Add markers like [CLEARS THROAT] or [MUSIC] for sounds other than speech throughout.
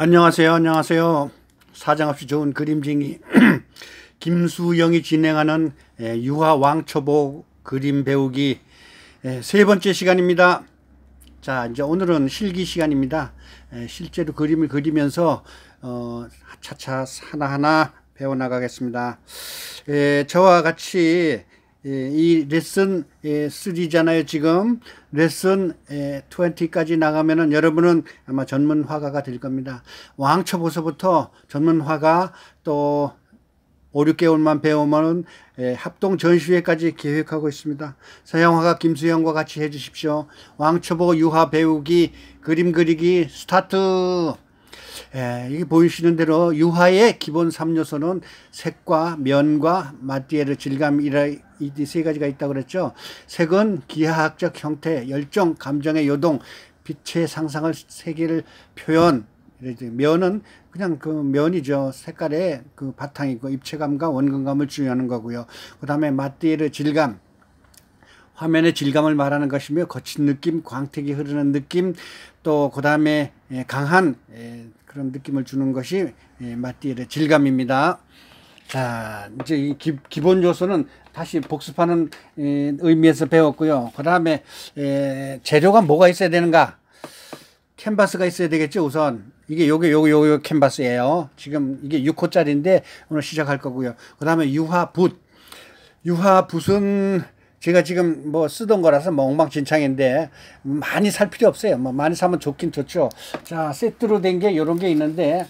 안녕하세요. 안녕하세요. 사장없이 좋은 그림쟁이 [CLEARS THROAT] 김수영이 진행하는 유화 왕초보 그림 배우기 세 번째 시간입니다. 자, 이제 오늘은 실기 시간입니다. 실제로 그림을 그리면서 어, 차차 하나하나 배워나가겠습니다. 에, 저와 같이 예, 이 레슨 3잖아요 예, 지금 레슨 20까지 예, 나가면은 여러분은 아마 전문 화가가 될 겁니다 왕초보서부터 전문 화가 또 5, 6개월만 배우면 합동 전시회까지 계획하고 있습니다 서양화가 김수영과 같이 해주십시오 왕초보 유화 배우기 그림 그리기 스타트 예, 이게 보이시는 대로 유화의 기본 3요소는 색과 면과 마띠에르 질감이라 이세 가지가 있다고 그랬죠. 색은 기하학적 형태, 열정, 감정의 요동, 빛의 상상을 세계를 표현. 면은 그냥 그 면이죠. 색깔의 그 바탕이고 입체감과 원근감을 주요하는 거고요. 그 다음에 마띠르 질감, 화면의 질감을 말하는 것이며 거친 느낌, 광택이 흐르는 느낌, 또 그 다음에 예, 강한 예, 그런 느낌을 주는 것이 마띠르 예, 질감입니다. 자, 이제 이 기, 기본 요소는 다시 복습하는 의미에서 배웠고요. 그 다음에 재료가 뭐가 있어야 되는가? 캔버스가 있어야 되겠죠, 우선. 이게 요게 요게 요게 캔버스예요. 지금 이게 6호짜리인데 오늘 시작할 거고요. 그 다음에 유화붓. 유화붓은 제가 지금 뭐 쓰던 거라서 뭐 엉망진창인데 많이 살 필요 없어요. 뭐 많이 사면 좋긴 좋죠. 자, 세트로 된 게 요런 게 있는데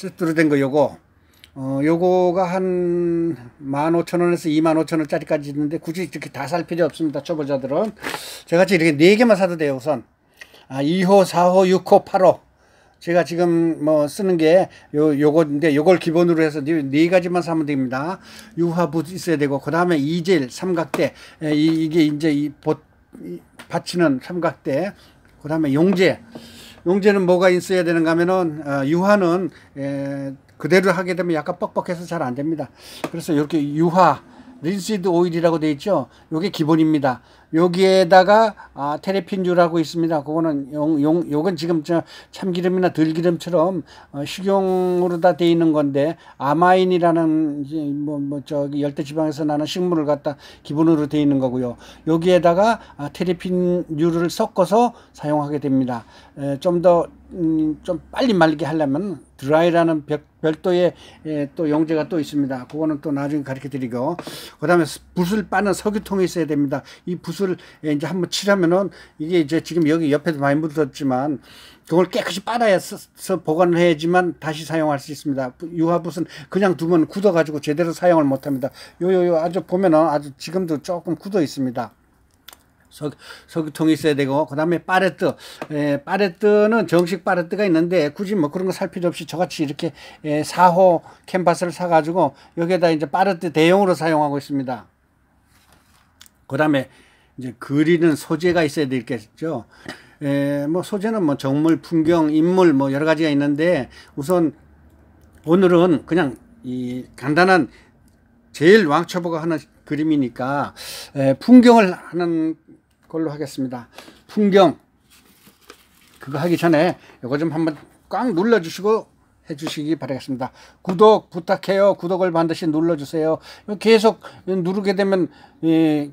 세트로 된거 요거 어 요거가 한 15,000원에서 25,000원짜리까지 있는데 굳이 이렇게 다 살 필요 없습니다 초보자들은 제가 지금 이렇게 4개만 사도 돼요 우선 아 2호 4호 6호 8호 제가 지금 뭐 쓰는 게 요, 요거인데 요걸 기본으로 해서 네, 네, 가지만 사면 됩니다. 유화부 있어야 되고 그 다음에 이질 삼각대 에, 예, 이, 게 이제 이, 보, 이 받치는 삼각대 그 다음에 용재 용제는 뭐가 있어야 되는가 하면은 어, 유화는 에, 그대로 하게 되면 약간 뻑뻑해서 잘 안 됩니다. 그래서 이렇게 유화 린시드 오일이라고 되어 있죠. 요게 기본입니다. 여기에다가 아, 테레핀유라고 있습니다. 그거는 용, 용, 요건 지금 저 참기름이나 들기름처럼 어, 식용으로 다 되어 있는 건데 아마인이라는 뭐, 뭐 저기 열대지방에서 나는 식물을 갖다 기본으로 되어 있는 거고요. 여기에다가 아, 테레핀유를 섞어서 사용하게 됩니다. 좀더 음, 좀 빨리 말리게 하려면 드라이라는 벽, 별도의 예, 또 용제가 또 있습니다. 그거는 또 나중에 가르쳐 드리고 그 다음에 붓을 빠는 석유통이 있어야 됩니다. 이 붓을 예, 이제 한번 칠하면은 이게 이제 지금 여기 옆에도 많이 묻었지만 그걸 깨끗이 빨아서 야 보관을 해야지만 다시 사용할 수 있습니다. 유화붓은 그냥 두면 굳어가지고 제대로 사용을 못합니다. 요요요 아주 보면은 아주 지금도 조금 굳어 있습니다. 석, 석유통이 있어야 되고 그 다음에 파레트 에, 파레트는 정식 파레트가 있는데 굳이 뭐 그런 거 살 필요 없이 저같이 이렇게 에, 4호 캔버스를 사가지고 여기에다 이제 파레트 대용으로 사용하고 있습니다 그 다음에 이제 그리는 소재가 있어야 되겠죠 에, 뭐 소재는 뭐 정물 풍경 인물 뭐 여러 가지가 있는데 우선 오늘은 그냥 이 간단한 제일 왕초보가 하는 그림이니까 에, 풍경을 하는 걸로 하겠습니다. 풍경 그거 하기 전에 이거 좀 한번 꽉 눌러주시고 해주시기 바라겠습니다. 구독 부탁해요. 구독을 반드시 눌러주세요. 계속 누르게 되면 이 예,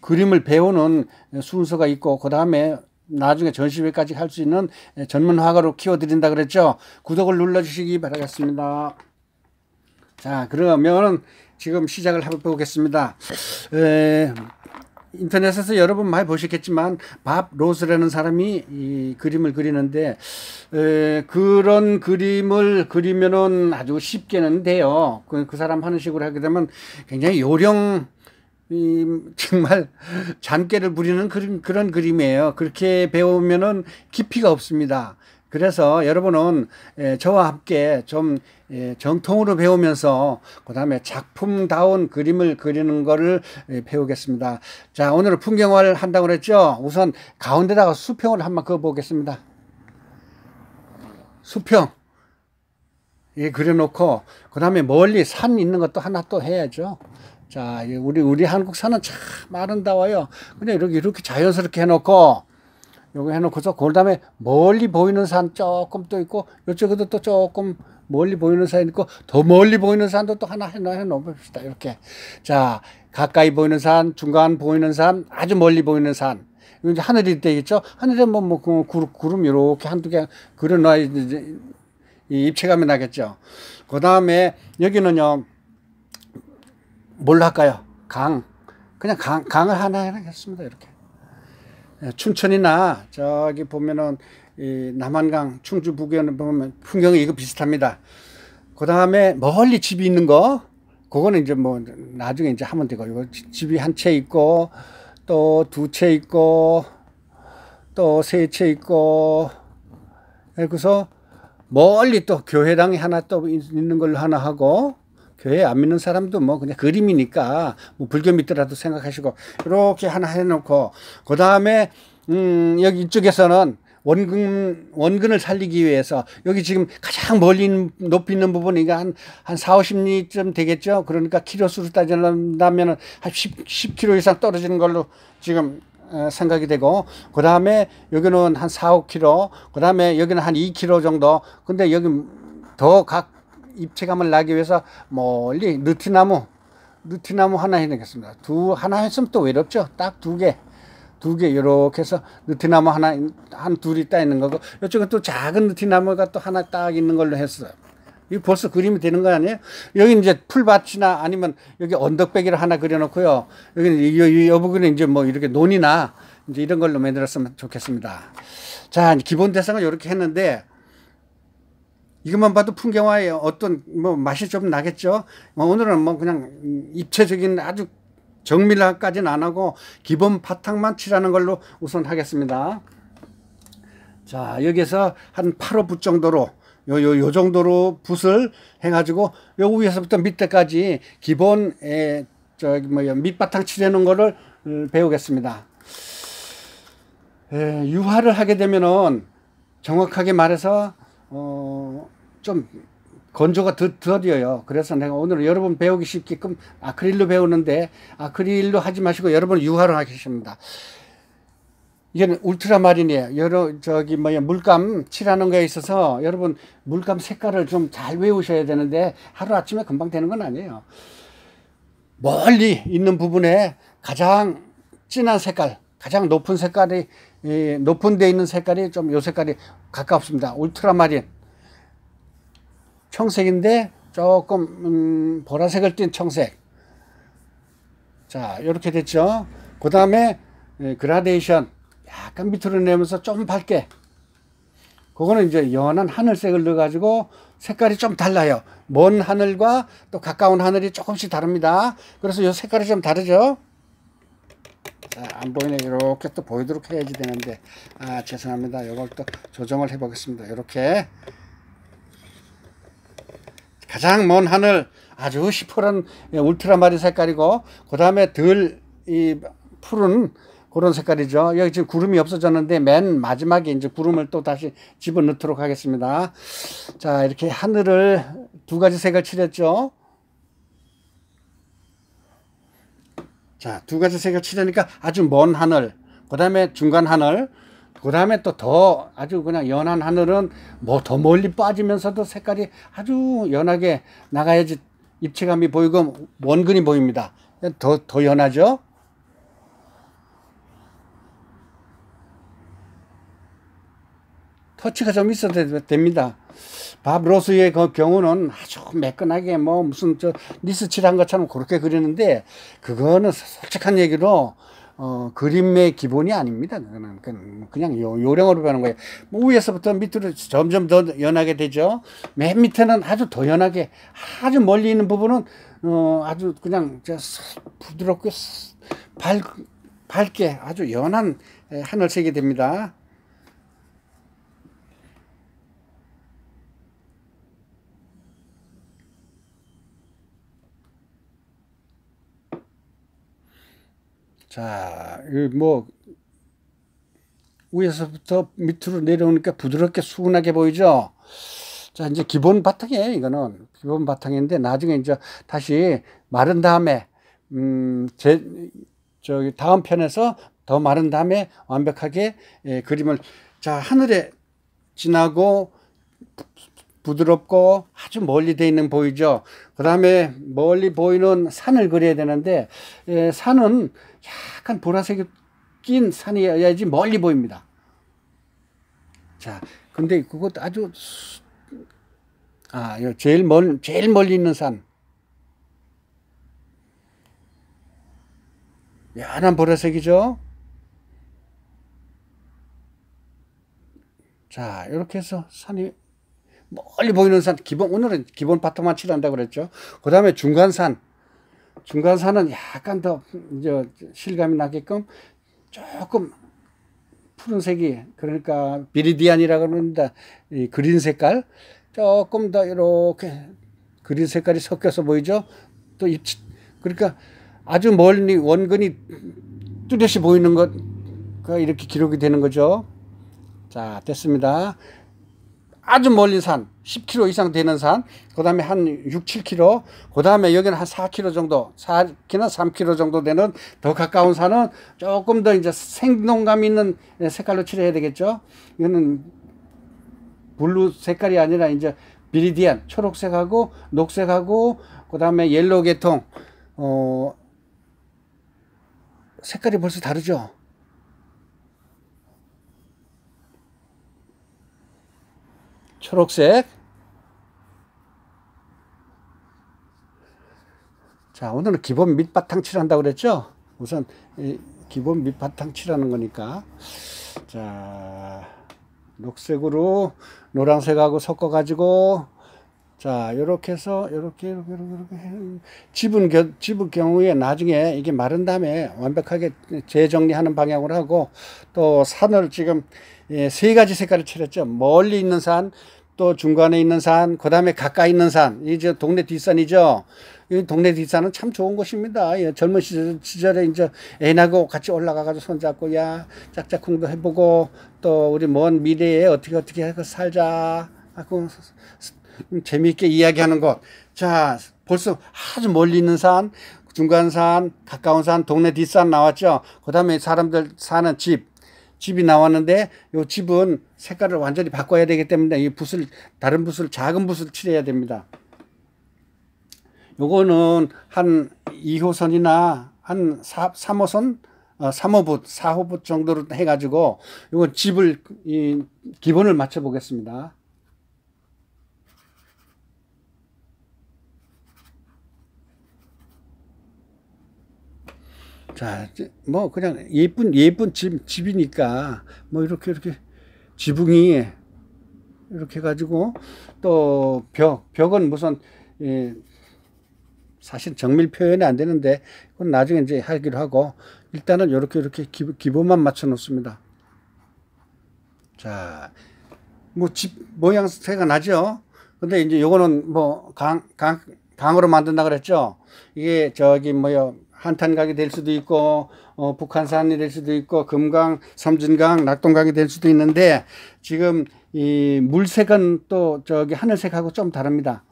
그림을 배우는 순서가 있고 그 다음에 나중에 전시회까지 할 수 있는 전문 화가로 키워드린다 그랬죠. 구독을 눌러주시기 바라겠습니다. 자 그러면 지금 시작을 해보겠습니다. 에, 인터넷에서 여러분 많이 보셨겠지만 밥 로스라는 사람이 이 그림을 그리는데 에, 그런 그림을 그리면은 아주 쉽게는 돼요. 그, 그 사람 하는 식으로 하게 되면 굉장히 요령 이, 정말 [LAUGHS] 잔깨를 부리는 그런, 그런 그림이에요. 그렇게 배우면은 깊이가 없습니다. 그래서 여러분은 저와 함께 좀 정통으로 배우면서 그 다음에 작품다운 그림을 그리는 것을 배우겠습니다. 자 오늘은 풍경화를 한다고 그랬죠. 우선 가운데다가 수평을 한번 그어보겠습니다. 수평 예, 그려놓고 그 다음에 멀리 산 있는 것도 하나 또 해야죠. 자 우리 우리 한국 산은 참 아름다워요. 그냥 이렇게 이렇게 자연스럽게 해놓고 요거 해놓고서 그 다음에 멀리 보이는 산 조금 또 있고 이쪽에도 또 조금 멀리 보이는 산 있고 더 멀리 보이는 산도 또 하나 해놔 놓읍시다 이렇게 자 가까이 보이는 산 중간 보이는 산 아주 멀리 보이는 산 이제 하늘이 되겠죠 하늘에 뭐, 뭐 그 구름, 구름 이렇게 한두 개 그려놔야 이제 입체감이 나겠죠 그 다음에 여기는요 뭘로 할까요 강 그냥 강, 강을 하나 하겠습니다 이렇게 예, 춘천이나 저기 보면은 이 남한강 충주 부해는 보면 풍경이 이거 비슷합니다. 그 다음에 멀리 집이 있는 거 그거는 이제 뭐 나중에 이제 하면 되고 이거 집이 한 채 있고 또 두 채 있고 또 세 채 있고 그래서 멀리 또 교회당이 하나 또 있는 걸로 하나 하고 교회 안 믿는 사람도 뭐 그냥 그림이니까 뭐 불교 믿더라도 생각하시고 이렇게 하나 해놓고 그 다음에 음 여기 이쪽에서는 원근 원근을 살리기 위해서 여기 지금 가장 멀리 높이 있는 부분이 한한 한 4, 50리쯤 되겠죠. 그러니까 키로수로 따진다면은 한 10, 10km 이상 떨어지는 걸로 지금 생각이 되고 그 다음에 여기는 한 4, 5km 그 다음에 여기는 한 2km 정도 근데 여기 더각 입체감을 나기 위해서 멀리 느티나무 느티나무 하나 해내겠습니다. 두 하나 했으면 또 외롭죠. 딱 두 개. 두개 이렇게 해서 느티나무 하나 한 둘이 딱 있는 거고 이쪽은 또 작은 느티나무가 또 하나 딱 있는 걸로 했어요. 이 벌써 그림이 되는 거 아니에요? 여기 이제 풀밭이나 아니면 여기 언덕배기를 하나 그려놓고요. 여기 이, 여부근에 이제 뭐 이렇게 논이나 이제 이런 걸로 만들었으면 좋겠습니다. 자, 기본 대상을 이렇게 했는데 이것만 봐도 풍경화의 어떤 뭐 맛이 좀 나겠죠. 뭐 오늘은 뭐 그냥 입체적인 아주 정밀화까지는 안 하고 기본 바탕만 칠하는 걸로 우선 하겠습니다. 자 여기에서 한 8호 붓 정도로 요, 요, 요 정도로 붓을 해가지고 요 위에서부터 밑에까지 기본 에, 저기 뭐야 밑바탕 칠해놓은 거를 어, 배우겠습니다. 에, 유화를 하게 되면은 정확하게 말해서 어, 좀 건조가 더, 더뎌요. 그래서 내가 오늘 여러분 배우기 쉽게끔 아크릴로 배우는데 아크릴로 하지 마시고 여러분 유화로 하겠습니다. 이게 울트라마린이에요. 여러 저기 뭐야 물감 칠하는 거에 있어서 여러분 물감 색깔을 좀 잘 외우셔야 되는데 하루 아침에 금방 되는 건 아니에요. 멀리 있는 부분에 가장 진한 색깔, 가장 높은 색깔이 높은 데 있는 색깔이 좀요 색깔이 가깝습니다. 울트라마린. 청색인데 조금 음, 보라색을 띤 청색 자 이렇게 됐죠 그 다음에 예, 그라데이션 약간 밑으로 내면서 좀 밝게 그거는 이제 연한 하늘색을 넣어 가지고 색깔이 좀 달라요 먼 하늘과 또 가까운 하늘이 조금씩 다릅니다 그래서 이 색깔이 좀 다르죠 자, 안 보이네 이렇게 또 보이도록 해야지 되는데 아 죄송합니다 요걸또 조정을 해 보겠습니다 이렇게 가장 먼 하늘 아주 시퍼런 예, 울트라마린 색깔이고 그 다음에 덜이 푸른 그런 색깔이죠. 여기 지금 구름이 없어졌는데 맨 마지막에 이제 구름을 또 다시 집어넣도록 하겠습니다. 자 이렇게 하늘을 두 가지 색을 칠했죠. 자 두 가지 색을 칠하니까 아주 먼 하늘 그 다음에 중간 하늘 그 다음에 또 더 아주 그냥 연한 하늘은 뭐 더 멀리 빠지면서도 색깔이 아주 연하게 나가야지 입체감이 보이고 원근이 보입니다. 더, 더 연하죠? 터치가 좀 있어도 됩니다. 밥 로스의 그 경우는 아주 매끈하게 뭐 무슨 저 니스칠한 것처럼 그렇게 그리는데 그거는 솔직한 얘기로 어, 그림의 기본이 아닙니다. 그거는 그냥 요, 요령으로 배우는 거예요. 뭐 위에서부터 밑으로 점점 더 연하게 되죠. 맨 밑에는 아주 더 연하게 아주 멀리 있는 부분은 어, 아주 그냥 부드럽게 밝, 밝게 아주 연한 하늘색이 됩니다. 자, 뭐 위에서부터 밑으로 내려오니까 부드럽게 수분하게 보이죠? 자, 이제 기본 바탕이에요, 이거는. 기본 바탕인데 나중에 이제 다시 마른 다음에 음, 제 저기 다음 편에서 더 마른 다음에 완벽하게 예, 그림을 자, 하늘에 지나고 부드럽고 아주 멀리 돼 있는 보이죠. 그 다음에 멀리 보이는 산을 그려야 되는데 예, 산은 약간 보라색이 낀 산이어야지 멀리 보입니다. 자, 근데 그것 아주 아, 제일 멀 제일 멀리 있는 산. 연한 보라색이죠. 자, 이렇게 해서 산이 멀리 보이는 산 기본 오늘은 기본 파토만 칠한다고 그랬죠. 그다음에 중간 산 중간산은 약간 더 이제 실감이 나게끔 조금 푸른색이 그러니까 비리디안이라그 합니다. 이 그린 색깔 조금 더 이렇게 그린 색깔이 섞여서 보이죠. 또 입, 그러니까 아주 멀리 원근이 뚜렷이 보이는 것 이렇게 기록이 되는 거죠. 자 됐습니다. 아주 멀리 산 10km 이상 되는 산, 그 다음에 한 6, 7km, 그 다음에 여기는 한 4km 정도, 4km, 3km 정도 되는 더 가까운 산은 조금 더 이제 생동감 있는 색깔로 칠해야 되겠죠. 이거는 블루 색깔이 아니라 이제 비리디안, 초록색하고 녹색하고, 그 다음에 옐로우 계통, 어, 색깔이 벌써 다르죠. 초록색 자 오늘은 기본 밑바탕 칠한다고 그랬죠 우선 기본 밑바탕 칠하는 거니까 자 녹색으로 노란색하고 섞어 가지고 자 요렇게 해서 요렇게 요렇게 요렇게 집은 집은 경우에 나중에 이게 마른 다음에 완벽하게 재정리하는 방향으로 하고 또 산을 지금 예, 세 가지 색깔을 칠했죠 멀리 있는 산또 중간에 있는 산, 그 다음에 가까이 있는 산, 이제 동네 뒷산이죠. 이 동네 뒷산은 참 좋은 곳입니다. 예, 젊은 시절, 에 이제 애나고 같이 올라가가지고 손잡고, 야, 짝짝꿍도 해보고, 또 우리 먼 미래에 어떻게 어떻게 해서 살자. 하고, 재미있게 이야기하는 것. 자, 벌써 아주 멀리 있는 산, 중간 산, 가까운 산, 동네 뒷산 나왔죠. 그 다음에 사람들 사는 집. 집이 나왔는데 요 집은 색깔을 완전히 바꿔야 되기 때문에 이 붓을 다른 붓을 작은 붓을 칠해야 됩니다. 요거는 한 2호선이나 한 4, 3호선 어, 3호붓, 4호붓 정도로 해가지고 이건 집을 이 기본을 맞춰 보겠습니다. 자, 뭐 그냥 예쁜 예쁜 집 집이니까 뭐 이렇게 이렇게 지붕이 이렇게 해 가지고 또벽 벽은 무슨 예, 사실 정밀 표현이 안 되는데 그건 나중에 이제 하기로 하고 일단은 이렇게 이렇게 기본만 맞춰 놓습니다. 자, 뭐 집 모양새가 나죠. 근데 이제 요거는 뭐 강강 강, 으로 만든다 그랬죠. 이게 저기 뭐요 한탄각이 될 수도 있고 어, 북한산이 될 수도 있고 금강, 섬진강, 낙동강이 될 수도 있는데 지금 이 물색은 또 저기 하늘색하고 좀 다릅니다.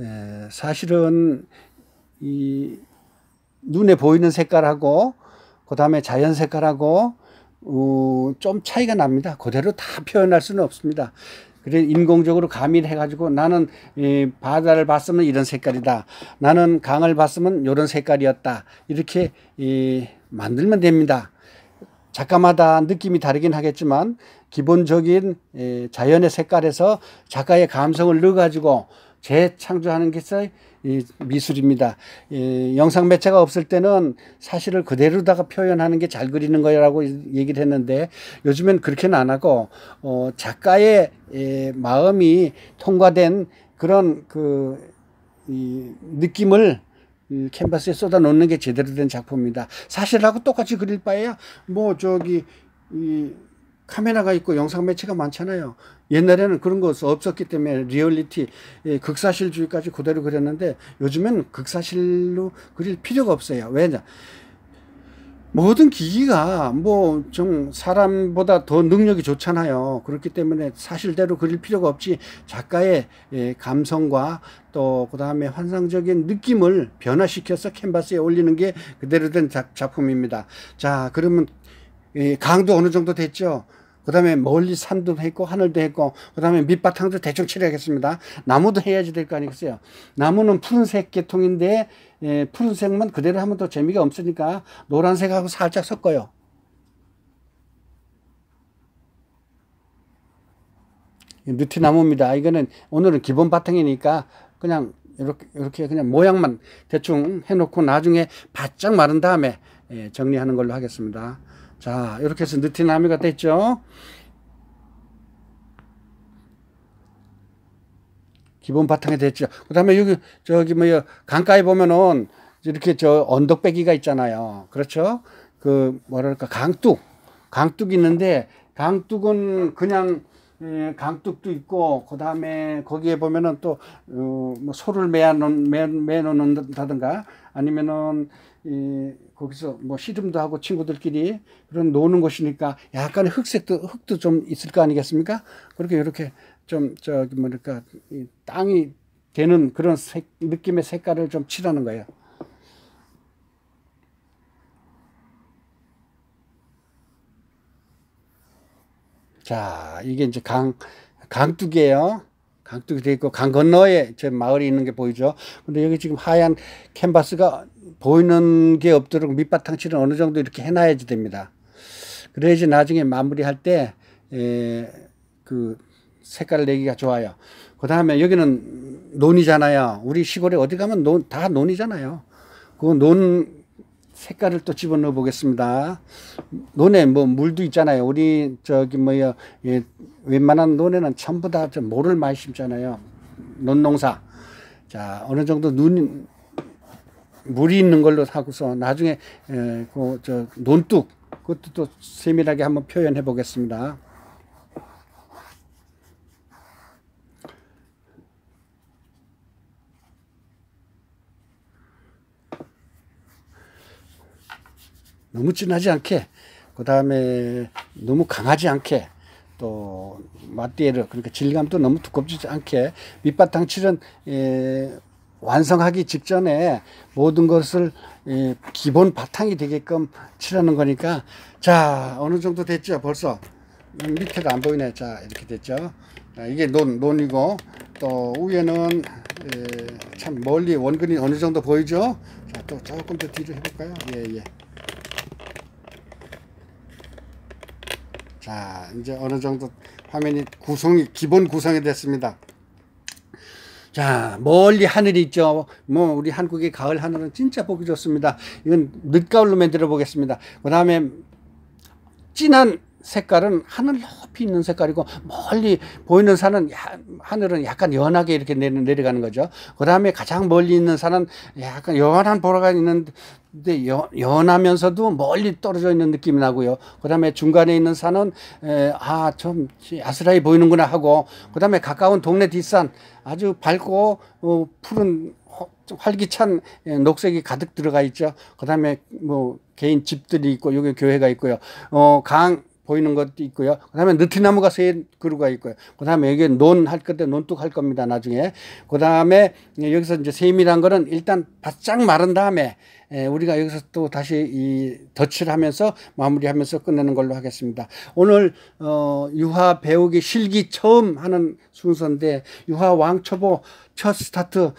에, 예, 사실은 이 눈에 보이는 색깔하고 그 다음에 자연 색깔하고 어, 좀 차이가 납니다. 그대로 다 표현할 수는 없습니다. 그래 인공적으로 가미해 를 가지고 나는 이 바다를 봤으면 이런 색깔이다. 나는 강을 봤으면 이런 색깔이었다. 이렇게 이 만들면 됩니다. 작가마다 느낌이 다르긴 하겠지만 기본적인 자연의 색깔에서 작가의 감성을 넣어 가지고 재창조하는 것이 이 미술입니다. 이 영상 매체가 없을 때는 사실을 그대로다가 표현하는 게 잘 그리는 거라고 얘기를 했는데 요즘엔 그렇게는 안 하고 어 작가의 예, 마음이 통과된 그런 그이 느낌을 이 캔버스에 쏟아 놓는 게 제대로 된 작품입니다. 사실하고 똑같이 그릴 바에야 뭐 저기 이 카메라가 있고 영상 매체가 많잖아요. 옛날에는 그런 것이 없었기 때문에 리얼리티, 예, 극사실주의까지 그대로 그렸는데 요즘엔 극사실로 그릴 필요가 없어요. 왜냐? 모든 기기가 뭐 좀 사람보다 더 능력이 좋잖아요. 그렇기 때문에 사실대로 그릴 필요가 없지 작가의 예, 감성과 또 그다음에 환상적인 느낌을 변화시켜서 캔버스에 올리는 게 그대로 된 작품입니다. 자, 그러면 강도 어느 정도 됐죠. 그 다음에 멀리 산도 했고 하늘도 했고 그 다음에 밑바탕도 대충 칠해야겠습니다 나무도 해야지 될 거 아니겠어요 나무는 푸른색 계통인데 예, 푸른색만 그대로 하면 더 재미가 없으니까 노란색하고 살짝 섞어요 느티나무입니다 이거는 오늘은 기본 바탕이니까 그냥 이렇게 이렇게 그냥 모양만 대충 해놓고 나중에 바짝 마른 다음에 예, 정리하는 걸로 하겠습니다 자 이렇게 해서 느티나무가 됐죠 기본 바탕이 됐죠 그 다음에 여기 저기 뭐 강가에 보면은 이렇게 저 언덕배기가 있잖아요 그렇죠 그 뭐랄까 강둑 강둑 있는데 강둑은 그냥 예, 강둑도 있고 그 다음에 거기에 보면은 또뭐 어, 소를 매놓는다든가 아니면은 이 거기서 뭐 씨름도 하고 친구들끼리 그런 노는 곳이니까 약간의 흑색도 흙도 좀 있을 거 아니겠습니까? 그렇게 이렇게 좀 저기 뭐랄까 이 땅이 되는 그런 색, 느낌의 색깔을 좀 칠하는 거예요. 자, 이게 이제 강 강둑이에요. 강둑이 돼 있고 강 건너에 제 마을이 있는 게 보이죠. 근데 여기 지금 하얀 캔버스가 보이는 게 없도록 밑바탕 치는 어느 정도 이렇게 해놔야지 됩니다. 그래야지 나중에 마무리할 때, 에, 그, 색깔 내기가 좋아요. 그 다음에 여기는 논이잖아요. 우리 시골에 어디 가면 논, 다 논이잖아요. 그 논 색깔을 또 집어넣어 보겠습니다. 논에 뭐 물도 있잖아요. 우리 저기 뭐야, 예, 웬만한 논에는 전부 다 모를 많이 심잖아요. 논농사. 자, 어느 정도 눈, 물이 있는 걸로 하고서 나중에 그 저 논뚝 그것도 또 세밀하게 한번 표현해 보겠습니다. 너무 진하지 않게 그 다음에 너무 강하지 않게 또 마띠에르 그러니까 질감도 너무 두껍지 않게 밑바탕 칠은 완성하기 직전에 모든 것을 기본 바탕이 되게끔 칠하는 거니까 자 어느 정도 됐죠 벌써 음, 밑에가 안 보이네 자 이렇게 됐죠 이게 논, 논이고 또 위에는 예, 참 멀리 원근이 어느 정도 보이죠 자, 또 조금 더 뒤로 해볼까요 예예 예. 자 이제 어느 정도 화면이 구성이 기본 구성이 됐습니다 자, 멀리 하늘이 있죠. 뭐, 우리 한국의 가을 하늘은 진짜 보기 좋습니다. 이건 늦가을로 만들어 보겠습니다. 그 다음에, 진한 색깔은 하늘 높이 있는 색깔이고, 멀리 보이는 산은, 하늘은 약간 연하게 이렇게 내려가는 거죠. 그 다음에 가장 멀리 있는 산은 약간 연한 보라가 있는 근데 연, 하면서도 멀리 떨어져 있는 느낌이 나고요. 그다음에 중간에 있는 산은 아좀 아스라이 보이는구나 하고 그다음에 가까운 동네 뒷산 아주 밝고 어, 푸른 활기찬 예, 녹색이 가득 들어가 있죠. 그다음에 뭐 개인 집들이 있고 여기 교회가 있고요. 어강 보이는 것도 있고요. 그 다음에 느티나무가 세 그루가 있고요. 그 다음에 여기 논할 건데 논뚝 할 겁니다. 나중에. 그 다음에 여기서 이제 세임이란 거는 일단 바짝 마른 다음에 우리가 여기서 또 다시 이 덧칠 하면서 마무리하면서 끝내는 걸로 하겠습니다. 오늘 어, 유화 배우기 실기 처음 하는 순서인데 유화 왕초보 첫 스타트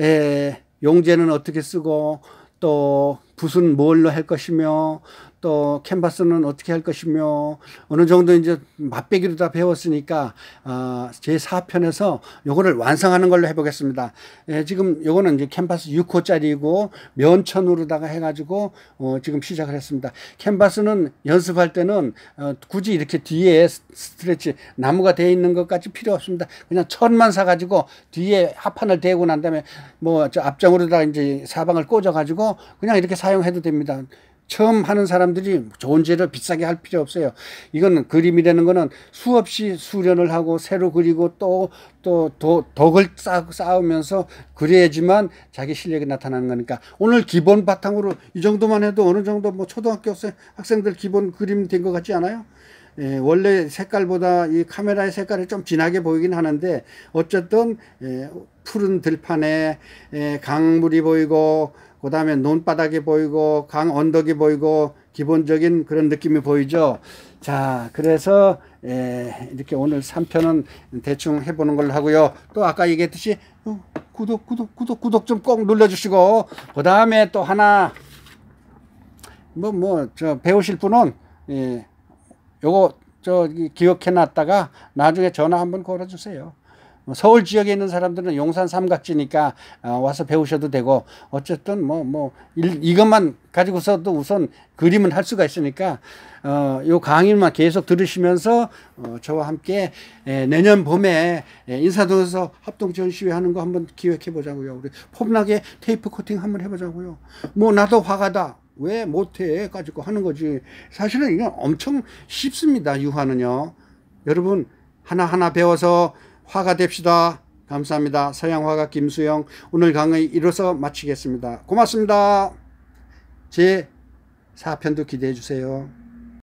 에, 용제는 어떻게 쓰고 또 붓은 뭘로 할 것이며 또 캔버스는 어떻게 할 것이며 어느 정도 이제 맛배기로 다 배웠으니까 아, 제 4편에서 요거를 완성하는 걸로 해보겠습니다. 예, 지금 요거는 이제 캔버스 6호짜리이고 면천으로다가 해가지고 어, 지금 시작을 했습니다. 캔버스는 연습할 때는 어, 굳이 이렇게 뒤에 스트레치 나무가 돼 있는 것까지 필요 없습니다. 그냥 천만 사가지고 뒤에 하판을 대고 난 다음에 뭐 저 앞장으로다가 이제 사방을 꽂아가지고 그냥 이렇게 사용해도 됩니다. 처음 하는 사람들이 좋은 재료 비싸게 할 필요 없어요. 이건 그림이라는 거는 수없이 수련을 하고 새로 그리고 또또 덕을 쌓으면서 그래야지만 자기 실력이 나타나는 거니까 오늘 기본 바탕으로 이 정도만 해도 어느 정도 뭐 초등학교 학생들 기본 그림 된 것 같지 않아요? 예, 원래 색깔보다 이 카메라의 색깔이 좀 진하게 보이긴 하는데 어쨌든 예, 푸른 들판에 예, 강물이 보이고 그 다음에 논바닥이 보이고 강 언덕이 보이고 기본적인 그런 느낌이 보이죠 자 그래서 예, 이렇게 오늘 3편은 대충 해보는 걸로 하고요 또 아까 얘기했듯이 어, 구독 구독 구독 구독 좀 꼭 눌러주시고 그 다음에 또 하나 뭐 뭐 저 배우실 분은 예, 요거 저 기억해 놨다가 나중에 전화 한번 걸어 주세요. 뭐 서울 지역에 있는 사람들은 용산 삼각지니까 어, 와서 배우셔도 되고 어쨌든 뭐뭐 뭐, 뭐 이것만 가지고서도 우선 그림은 할 수가 있으니까 어 요 강의만 계속 들으시면서 어 저와 함께 에, 예, 내년 봄에 예, 인사동에서 합동 전시회 하는 거 한번 기획해 보자고요. 우리 폼나게 테이프 코팅 한번 해 보자고요. 뭐 나도 화가다. 왜 못해? 가지고 하는 거지. 사실은 이건 엄청 쉽습니다. 유화는요. 여러분, 하나하나 배워서 화가 됩시다. 감사합니다. 서양화가 김수영. 오늘 강의 이로써 마치겠습니다. 고맙습니다. 제 4편도 기대해 주세요.